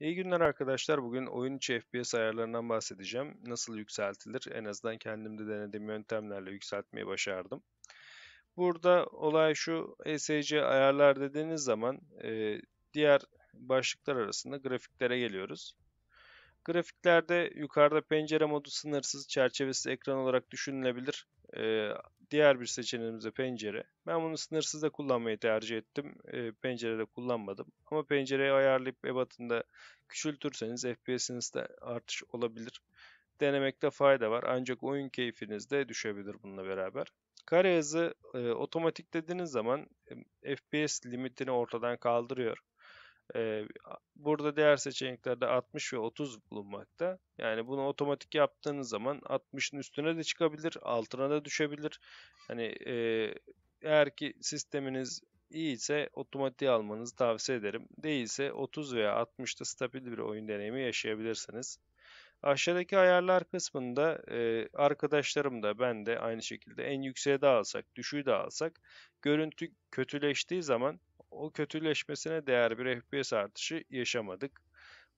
İyi günler arkadaşlar. Bugün oyun içi FPS ayarlarından bahsedeceğim. Nasıl yükseltilir? En azından kendimde denediğim yöntemlerle yükseltmeyi başardım. Burada olay şu. ESC ayarlar dediğiniz zaman e, diğer başlıklar arasında grafiklere geliyoruz. Grafiklerde yukarıda pencere modu sınırsız, çerçevesi ekran olarak düşünülebilir. E, Diğer bir seçeneğimiz de pencere. Ben bunu sınırsızda kullanmayı tercih ettim. E, pencerede kullanmadım. Ama pencereyi ayarlayıp ebatında küçültürseniz FPS'inizde artış olabilir. Denemekte fayda var. Ancak oyun keyfiniz de düşebilir bununla beraber. Kare hızı e, otomatik dediğiniz zaman e, FPS limitini ortadan kaldırıyor. Burada diğer seçeneklerde 60 ve 30 bulunmakta. Yani bunu otomatik yaptığınız zaman 60'ın üstüne de çıkabilir, altına da düşebilir. Hani eğer ki sisteminiz iyiyse otomatik almanızı tavsiye ederim. Değilse 30 veya 60'ta stabil bir oyun deneyimi yaşayabilirsiniz. Aşağıdaki ayarlar kısmında arkadaşlarım da ben de aynı şekilde en yükseğe de alsak, düşüğü de alsak görüntü kötüleştiği zaman o kötüleşmesine değer bir FPS artışı yaşamadık.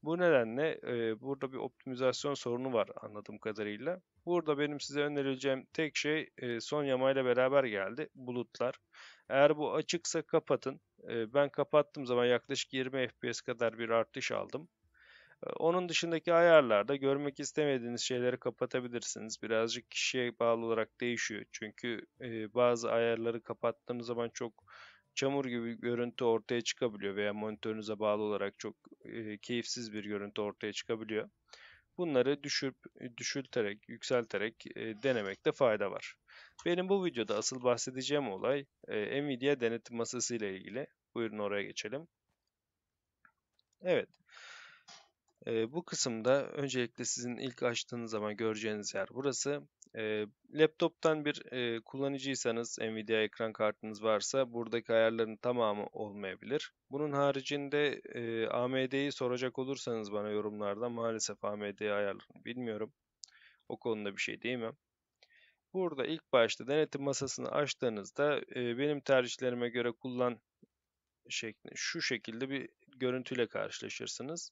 Bu nedenle e, burada bir optimizasyon sorunu var anladığım kadarıyla. Burada benim size önereceğim tek şey e, son yamayla beraber geldi. Bulutlar. Eğer bu açıksa kapatın. E, ben kapattığım zaman yaklaşık 20 FPS kadar bir artış aldım. E, onun dışındaki ayarlarda görmek istemediğiniz şeyleri kapatabilirsiniz. Birazcık kişiye bağlı olarak değişiyor. Çünkü e, bazı ayarları kapattığım zaman çok çamur gibi görüntü ortaya çıkabiliyor veya monitörünüze bağlı olarak çok keyifsiz bir görüntü ortaya çıkabiliyor. Bunları düşürüp, e, düşülterek, yükselterek e, denemekte fayda var. Benim bu videoda asıl bahsedeceğim olay e, Nvidia denetim masası ile ilgili. Buyurun oraya geçelim. Evet. E, bu kısımda öncelikle sizin ilk açtığınız zaman göreceğiniz yer burası laptop'tan bir e, kullanıcıysanız, Nvidia ekran kartınız varsa buradaki ayarların tamamı olmayabilir. Bunun haricinde AMD'yi soracak olursanız bana yorumlarda maalesef AMD ayarlarını bilmiyorum. O konuda bir şey değil mi? Burada ilk başta denetim masasını açtığınızda benim tercihlerime göre kullan şeklinde şu şekilde bir görüntüyle karşılaşırsınız.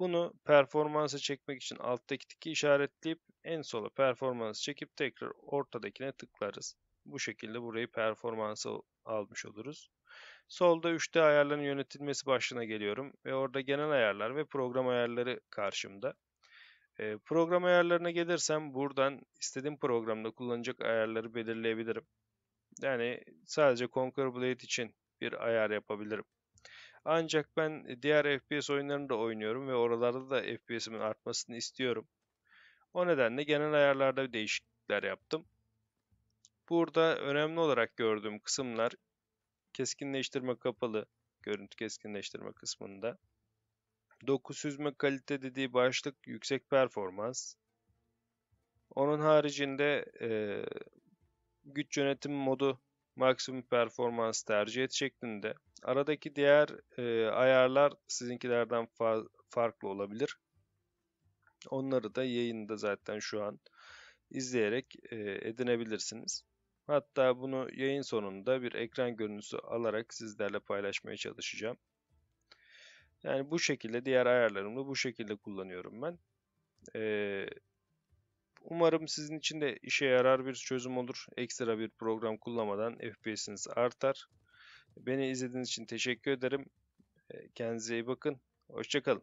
Bunu performansı çekmek için alttaki tiki işaretleyip en sola performansı çekip tekrar ortadakine tıklarız. Bu şekilde burayı performansı almış oluruz. Solda 3D ayarların yönetilmesi başlığına geliyorum ve orada genel ayarlar ve program ayarları karşımda. E, program ayarlarına gelirsem buradan istediğim programda kullanacak ayarları belirleyebilirim. Yani sadece Conquer Blade için bir ayar yapabilirim. Ancak ben e, diğer FPS oyunlarını da oynuyorum ve oralarda da FPS'imin artmasını istiyorum. O nedenle genel ayarlarda bir değişiklikler yaptım. Burada önemli olarak gördüğüm kısımlar keskinleştirme kapalı, görüntü keskinleştirme kısmında. Doku süzme kalite dediği başlık yüksek performans. Onun haricinde e, güç yönetimi modu maksimum performans tercih et şeklinde. Aradaki diğer e, ayarlar sizinkilerden fa farklı olabilir. Onları da yayında zaten şu an izleyerek e, edinebilirsiniz. Hatta bunu yayın sonunda bir ekran görüntüsü alarak sizlerle paylaşmaya çalışacağım. Yani bu şekilde diğer ayarlarımı bu şekilde kullanıyorum ben. Ee, Umarım sizin için de işe yarar bir çözüm olur. Ekstra bir program kullanmadan FPS'iniz artar. Beni izlediğiniz için teşekkür ederim. E, kendinize iyi bakın. Hoşçakalın.